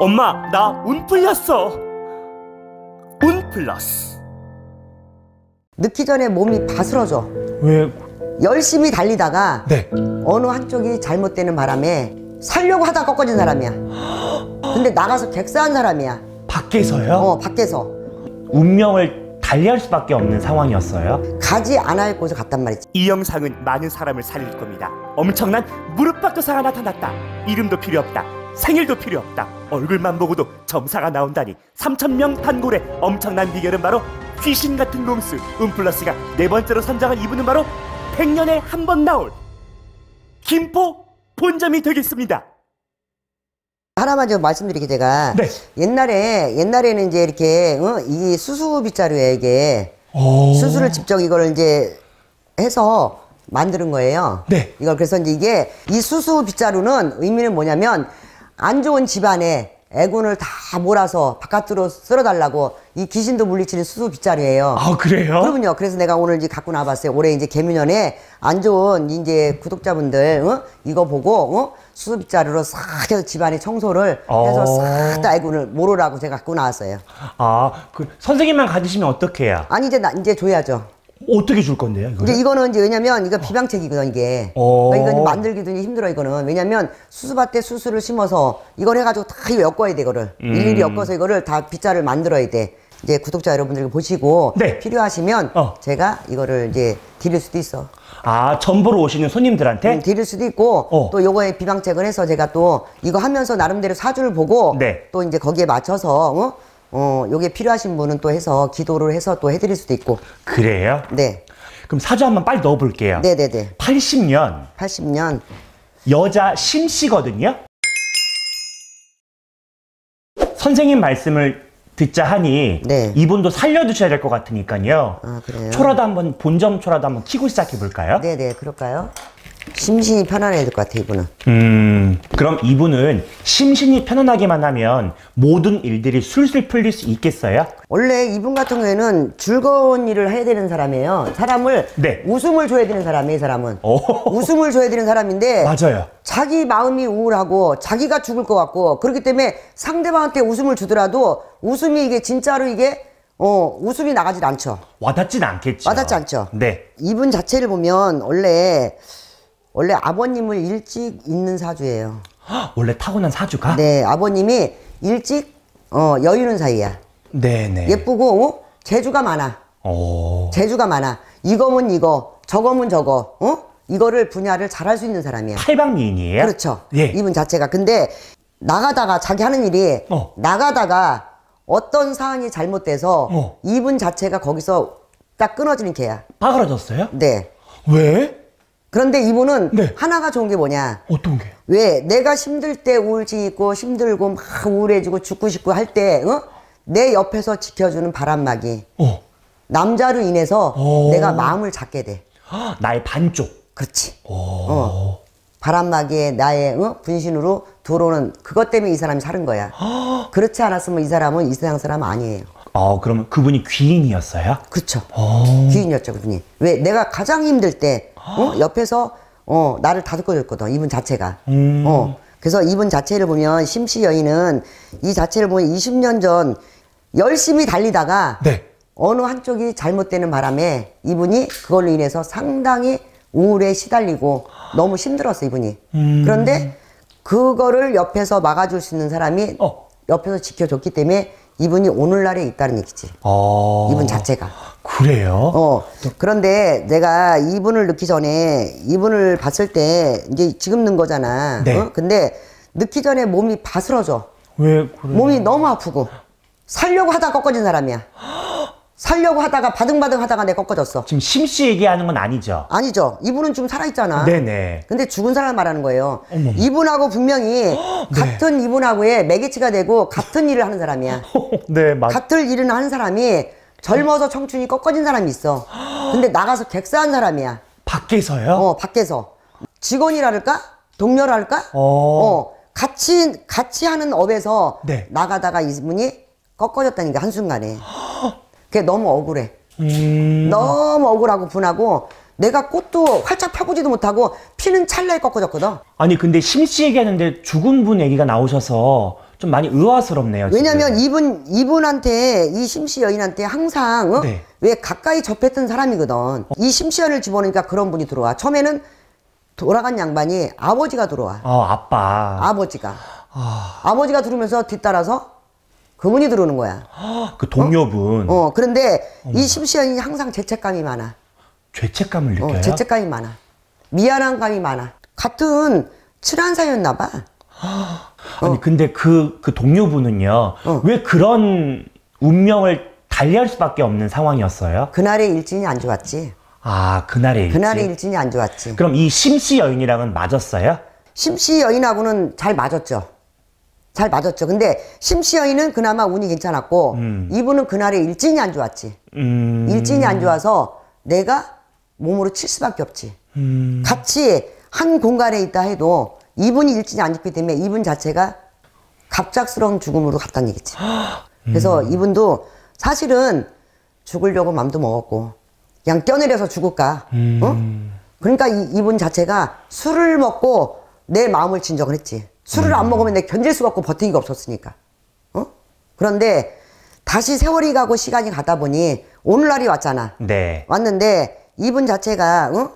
엄마, 나 운 풀렸어. 운 플러스. 늦기 전에 몸이 바스러져. 왜? 열심히 달리다가 네. 어느 한쪽이 잘못되는 바람에 살려고 하다 꺾어진 사람이야. 근데 나가서 객사한 사람이야. 밖에서요? 어, 밖에서. 운명을 달리할 수밖에 없는 상황이었어요. 가지 않을 곳을 갔단 말이지. 이 영상은 많은 사람을 살릴 겁니다. 엄청난 무릎팍도사가 나타났다. 이름도 필요 없다. 생일도 필요 없다. 얼굴만 보고도 점사가 나온다니 3천명 단골의 엄청난 비결은 바로 귀신 같은 놈스 음플러스가 네 번째로 선정한 이분은 바로 100년에 한 번 나올 김포 본점이 되겠습니다. 하나만 좀 말씀드리게 제가 네. 옛날에 옛날에는 이제 이렇게 어? 이 수수 빗자루에 이게 오. 어. 수수를 직접 이걸 이제 해서 만드는 거예요. 네. 이걸 그래서 이제 이게 이 수수 빗자루는 의미는 뭐냐면 안 좋은 집안에 애군을 다 몰아서 바깥으로 쓸어달라고 이 귀신도 물리치는 수수 빗자루예요. 아 그래요? 그럼요. 그래서 내가 오늘 이제 갖고 나봤어요. 올해 이제 개미년에 안 좋은 이제 구독자분들 어? 이거 보고 어? 수수 빗자루로 싹 해서 집안의 청소를 해서 어. 싹다 애군을 모으라고 제가 갖고 나왔어요. 아 그 선생님만 가지시면 어떡 해요? 아니 이제 나 이제 줘야죠. 어떻게 줄 건데요? 이거 이제 이거는 이제 왜냐면 이거 어. 비방책이거든 이게. 어. 그러니까 이건 만들기도 힘들어 이거는. 왜냐면 수수밭에 수수를 심어서 이걸 해가지고 다 엮어야 돼 이거를 음. 일일이 엮어서 이거를 다 빗자를 만들어야 돼. 이제 구독자 여러분들 보시고 네. 필요하시면 어. 제가 이거를 이제 드릴 수도 있어. 아, 전보로 오시는 손님들한테? 음, 드릴 수도 있고, 어. 또 요거에 비방책을 해서 제가 또 이거 하면서 나름대로 사주를 보고, 네. 또 이제 거기에 맞춰서, 어? 어, 요게 필요하신 분은 또 해서 기도를 해서 또 해드릴 수도 있고. 그래요? 네. 그럼 사주 한번 빨리 넣어볼게요. 네네네. 80년. 80년. 여자 심씨거든요. 선생님 말씀을 듣자 하니 네. 이분도 살려두셔야 될 것 같으니까요. 아, 그래요? 초라도 한번 본점 초라도 한번 키고 시작해 볼까요? 네네 그럴까요? 심신이 편안해야 될 것같아 이분은. 음, 그럼 이분은 심신이 편안하기만 하면 모든 일들이 술술 풀릴 수 있겠어요? 원래 이분 같은 경우에는 즐거운 일을 해야 되는 사람이에요. 사람을 네. 웃음을 줘야 되는 사람이에요, 이 사람은. 오. 웃음을 줘야 되는 사람인데 맞아요. 자기 마음이 우울하고 자기가 죽을 것 같고 그렇기 때문에 상대방한테 웃음을 주더라도 웃음이 이게 진짜로 이게 어, 웃음이 나가질 않죠. 와닿진 않겠죠. 와닿지 않죠. 네. 이분 자체를 보면 원래 원래 아버님을 일찍 잇는 사주예요. 원래 타고난 사주가? 네, 아버님이 일찍 어, 여유는 사이야. 네네. 네. 예쁘고 어? 재주가 많아. 오. 재주가 많아. 이거면 이거, 저거면 저거. 어? 이거를 분야를 잘 할 수 있는 사람이야. 팔방미인이에요? 그렇죠. 예. 이분 자체가. 근데 나가다가 자기 하는 일이 어. 나가다가 어떤 사항이 잘못돼서 어. 이분 자체가 거기서 딱 끊어지는 개야. 빠그러졌어요? 네. 왜? 그런데 이분은 네. 하나가 좋은 게 뭐냐? 어떤 게왜 내가 힘들 때 우울증 있고 힘들고 막 우울해지고 죽고 싶고 할때 어? 내 옆에서 지켜주는 바람막이 어. 남자로 인해서 오. 어. 내가 마음을 잡게 돼. 나의 반쪽. 그렇지. 어. 어. 바람막이에 나의 어? 분신으로 들어오는 그것 때문에 이 사람이 사는 거야. 헉. 그렇지 않았으면 이 사람은 이 세상 사람 아니에요. 어, 아, 그러면 그분이 귀인이었어요? 그렇죠. 귀인이었죠, 그분이. 왜 내가 가장 힘들 때 어? 옆에서 어, 나를 다독거렸거든. 이분 자체가. 음. 어. 그래서 이분 자체를 보면 심씨 여인은 이 자체를 보면 20년 전 열심히 달리다가 네. 어느 한쪽이 잘못되는 바람에 이분이 그걸로 인해서 상당히 우울에 시달리고 너무 힘들었어 이분이. 음. 그런데 그거를 옆에서 막아줄 수 있는 사람이 어. 옆에서 지켜줬기 때문에 이분이 오늘날에 있다는 얘기지. 어... 이분 자체가. 그래요? 어. 그런데 내가 이분을 넣기 전에 이분을 봤을 때 이제 지금 넣은 거잖아. 네. 어? 근데 넣기 전에 몸이 바스러져. 왜 그래요? 몸이 너무 아프고 살려고 하다 꺾어진 사람이야. 살려고 하다가 바등바등 하다가 내 꺾어졌어. 지금 심씨 얘기하는 건 아니죠? 아니죠. 이분은 지금 살아있잖아. 네네. 근데 죽은 사람 말하는 거예요. 어머머. 이분하고 분명히 네. 같은 이분하고의 매개치가 되고 같은 일을 하는 사람이야. 네, 맞 같은 일을 하는 사람이 젊어서 청춘이 꺾어진 사람이 있어. 근데 나가서 객사한 사람이야. 밖에서요? 어, 밖에서. 직원이랄까? 동료랄까? 어. 어. 같이, 같이 하는 업에서 네. 나가다가 이분이 꺾어졌다는 게 한순간에. 그게 너무 억울해. 음. 너무 억울하고 분하고 내가 꽃도 활짝 펴보지도 못하고 피는 찰나에 꺾어졌거든. 아니 근데 심씨 얘기하는데 죽은 분 얘기가 나오셔서 좀 많이 의아스럽네요. 왜냐면 이분 이분한테 이 심씨 여인한테 항상 어? 네. 왜 가까이 접했던 사람이거든. 어. 이 심씨연을 집어넣으니까 그런 분이 들어와. 처음에는 돌아간 양반이 아버지가 들어와. 어, 아빠. 아버지가. 아... 아버지가 들으면서 뒤따라서 그분이 들어오는 거야. 그 동료분. 어, 어 그런데 어머이 심시연이 항상 죄책감이 많아. 죄책감을 어, 느껴요? 어, 죄책감이 많아. 미안한 감이 많아. 같은 친한 사이였나 봐. 아니 어. 근데 그그 그 동료분은요. 어. 왜 그런 운명을 달리할 수밖에 없는 상황이었어요? 그날의 일진이 안 좋았지. 아 그날의 일진. 그날의 일진이 안 좋았지. 그럼 이 심씨 여인이랑은 맞았어요? 심씨 여인하고는 잘 맞았죠. 잘 맞았죠. 근데 심시여인은 그나마 운이 괜찮았고 음. 이분은 그날에 일진이 안 좋았지. 음. 일진이 안 좋아서 내가 몸으로 칠 수밖에 없지. 음. 같이 한 공간에 있다 해도 이분이 일진이 안 좋기 때문에 이분 자체가 갑작스러운 죽음으로 갔다는 얘기지. 그래서 음. 이분도 사실은 죽으려고 맘도 먹었고 그냥 껴내려서 죽을까. 음. 어? 그러니까 이, 이분 자체가 술을 먹고 내 마음을 진정을 했지. 술을 안 먹으면 내가 견딜 수가 없고 버티기가 없었으니까. 어? 그런데 다시 세월이 가고 시간이 가다 보니 오늘날이 왔잖아. 네. 왔는데 이분 자체가 어?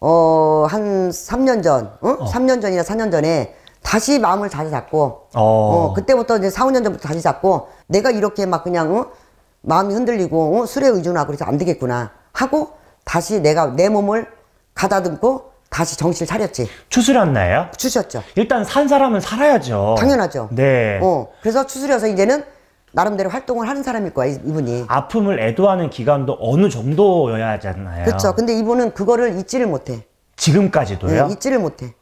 어, 한 3년 전, 어? 어. 3년 전이나 4년 전에 다시 마음을 다시 잡고 어. 어. 그때부터 이제 4, 5년 전부터 다시 잡고 내가 이렇게 막 그냥 어? 마음이 흔들리고 어? 술에 의존하고 그래서 안 되겠구나 하고 다시 내가 내 몸을 가다듬고 다시 정신을 차렸지. 추스렸나요? 추셨죠. 일단 산 사람은 살아야죠. 당연하죠. 네. 어, 그래서 추스려서 이제는 나름대로 활동을 하는 사람일 거야, 이분이. 아픔을 애도하는 기간도 어느 정도여야 하잖아요. 그렇죠. 근데 이분은 그거를 잊지를 못해. 지금까지도요? 네, 잊지를 못해.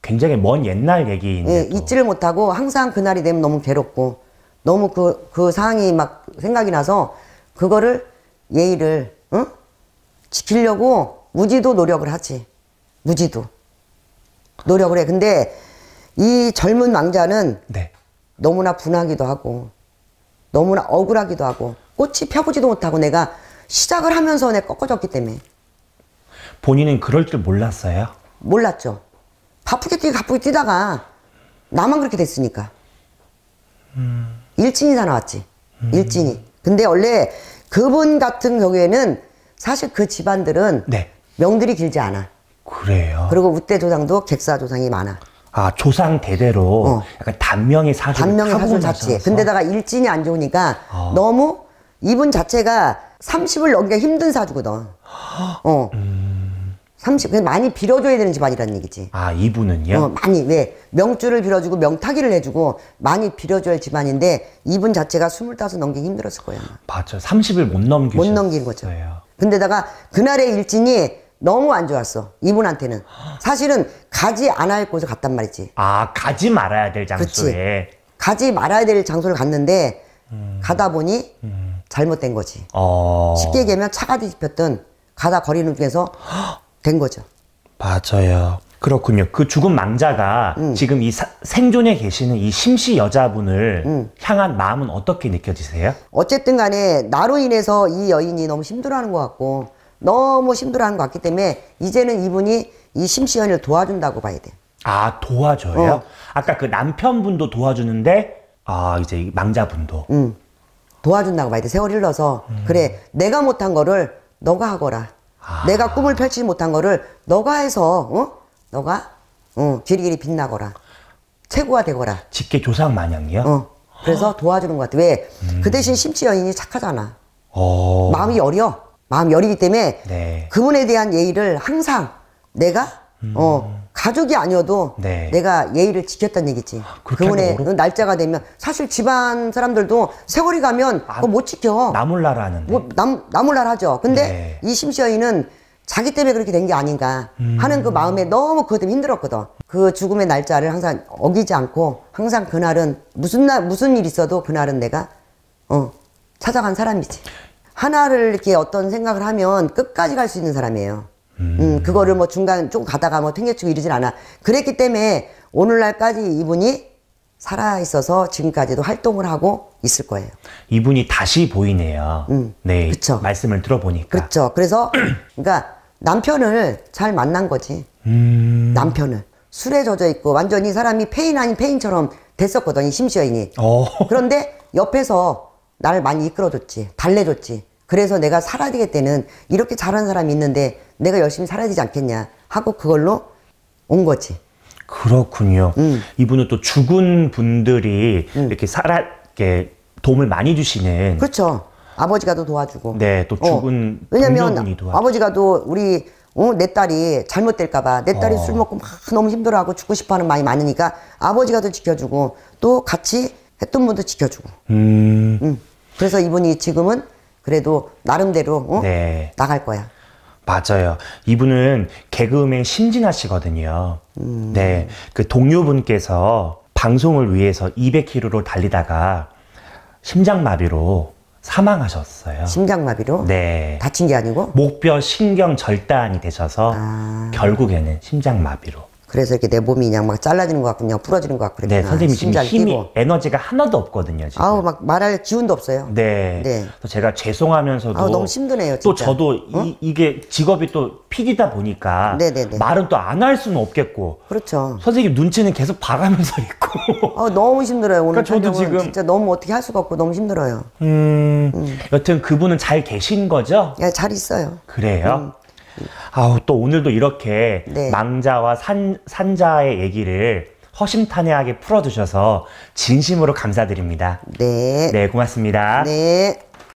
굉장히 먼 옛날 얘기인데. 네, 잊지를 못하고 항상 그날이 되면 너무 괴롭고 너무 그, 그 상황이 막 생각이 나서 그거를 예의를, 응? 지키려고 무지도 노력을 하지. 무지도 노력을 해. 근데 이 젊은 왕자는 네. 너무나 분하기도 하고 너무나 억울하기도 하고 꽃이 펴보지도 못하고 내가 시작을 하면서 내 꺾어졌기 때문에 본인은 그럴 줄 몰랐어요? 몰랐죠. 바쁘게 뛰고 바쁘게 뛰다가 나만 그렇게 됐으니까 음. 일진이 다 나왔지. 음. 일진이. 근데 원래 그분 같은 경우에는 사실 그 집안들은 네. 명들이 길지 않아. 그래요. 그리고 우대 조상도 객사 조상이 많아. 아 조상 대대로 어. 약간 단명의 사주 단명의 사주 자체. 근데다가 일진이 안 좋으니까 어. 너무 이분 자체가 30을 넘기가 힘든 사주거든. 어. 음... 30, 많이 빌어줘야 되는 집안이라는 얘기지. 아, 이분은요? 어, 많이, 왜? 명주를 빌어주고 명타기를 해주고 많이 빌어줘야 할 집안인데 이분 자체가 25넘기 힘들었을 거야. 맞죠. 30을 못 넘기죠. 못 넘긴 거죠. 근데다가 그날의 일진이 너무 안 좋았어 이분한테는 사실은 가지 않아야 할 곳을 갔단 말이지 아 가지 말아야 될 장소에 그치. 가지 말아야 될 장소를 갔는데 음. 가다 보니 음. 잘못된 거지 어. 쉽게 얘기하면 차가 뒤집혔던 가다 거리는 중에서 된 거죠 맞아요 그렇군요. 그 죽은 망자가 음. 지금 이 사, 생존에 계시는 이 심씨 여자분을 음. 향한 마음은 어떻게 느껴지세요? 어쨌든 간에 나로 인해서 이 여인이 너무 힘들어하는 것 같고 너무 힘들어한 것 같기 때문에 이제는 이분이 이 심시연을 도와준다고 봐야 돼요. 아 도와줘요? 어. 아까 그 남편분도 도와주는데 아 이제 망자분도 음. 도와준다고 봐야 돼. 세월 흘러서 음. 그래 내가 못한 거를 너가 하거라. 아. 내가 꿈을 펼치지 못한 거를 너가 해서 어? 너가 어, 길이길이 빛나거라. 최고가 되거라. 직계 조상 마냥이요? 어. 그래서 도와주는 것 같아. 왜? 음. 그 대신 심지어인이 착하잖아. 어. 마음이 어려. 마음 여리기 때문에 네. 그분에 대한 예의를 항상 내가 음. 어 가족이 아니어도 네. 내가 예의를 지켰다는 얘기지. 아, 그분의 모르... 그 날짜가 되면 사실 집안 사람들도 세월이 가면 아, 못 지켜. 나몰라라 하는 뭐, 나몰라라 하죠. 근데 네. 이 심시어이는 자기 때문에 그렇게 된 게 아닌가 음. 하는 음. 그 마음에 너무 그것 때문에 힘들었거든. 그 죽음의 날짜를 항상 어기지 않고 항상 그날은 무슨 날 무슨 일 있어도 그날은 내가 어 찾아간 사람이지. 하나를 이렇게 어떤 생각을 하면 끝까지 갈 수 있는 사람이에요. 음. 음, 그거를 뭐 중간 좀 가다가 뭐 팽개치고 이러진 않아. 그랬기 때문에 오늘날까지 이분이 살아 있어서 지금까지도 활동을 하고 있을 거예요. 이분이 다시 보이네요. 음, 네, 그쵸. 말씀을 들어보니까. 그렇죠. 그래서 그러니까 남편을 잘 만난 거지. 음... 남편을 술에 젖어 있고 완전히 사람이 페인 아닌 페인처럼 됐었거든 요심시어인이 어... 그런데 옆에서 나를 많이 이끌어줬지, 달래줬지. 그래서 내가 살아야 되겠 때는 이렇게 잘하는 사람이 있는데 내가 열심히 살아야 되지 않겠냐 하고 그걸로 온 거지. 그렇군요. 음. 이분은 또 죽은 분들이 음. 이렇게 살아 이렇게 도움을 많이 주시는. 그렇죠. 아버지가도 도와주고. 네, 또 어. 죽은 어. 왜냐면 아버지가도 우리 어, 내 딸이 잘못될까봐 내 딸이 어. 술 먹고 막 너무 힘들어하고 죽고 싶어하는 마음이 많으니까 아버지가도 지켜주고 또 같이 했던 분도 지켜주고. 음. 음. 그래서 이분이 지금은 그래도 나름대로 어? 네. 나갈 거야. 맞아요. 이분은 개그맨 심진아 씨거든요. 음. 네. 그 동료분께서 방송을 위해서 200km로 달리다가 심장마비로 사망하셨어요. 심장마비로? 네. 다친 게 아니고? 목뼈 신경 절단이 되셔서 아... 결국에는 심장마비로 그래서 이렇게 내 몸이 그냥 막 잘라지는 것 같고 그냥 부러지는 것 같고 그랬 네, 선생님 지금 힘이 뛰고. 에너지가 하나도 없거든요. 지금. 아우 막 말할 기운도 없어요. 네. 네. 그 제가 죄송하면서도 아우, 너무 힘드네요. 진짜. 또 저도 어? 이, 게 직업이 또 PD다 보니까 네네네. 말은 또 안 할 수는 없겠고. 그렇죠. 선생님 눈치는 계속 봐가면서 있고. 아 너무 힘들어요. 오늘 그러니까 저도 지금 진짜 너무 어떻게 할 수가 없고 너무 힘들어요. 음, 음. 여튼 그분은 잘 계신 거죠? 예, 잘 있어요. 그래요. 음. 아우 또 오늘도 이렇게 네. 망자와 산, 산자의 얘기를 허심탄회하게 풀어주셔서 진심으로 감사드립니다. 네. 네, 고맙습니다. 네.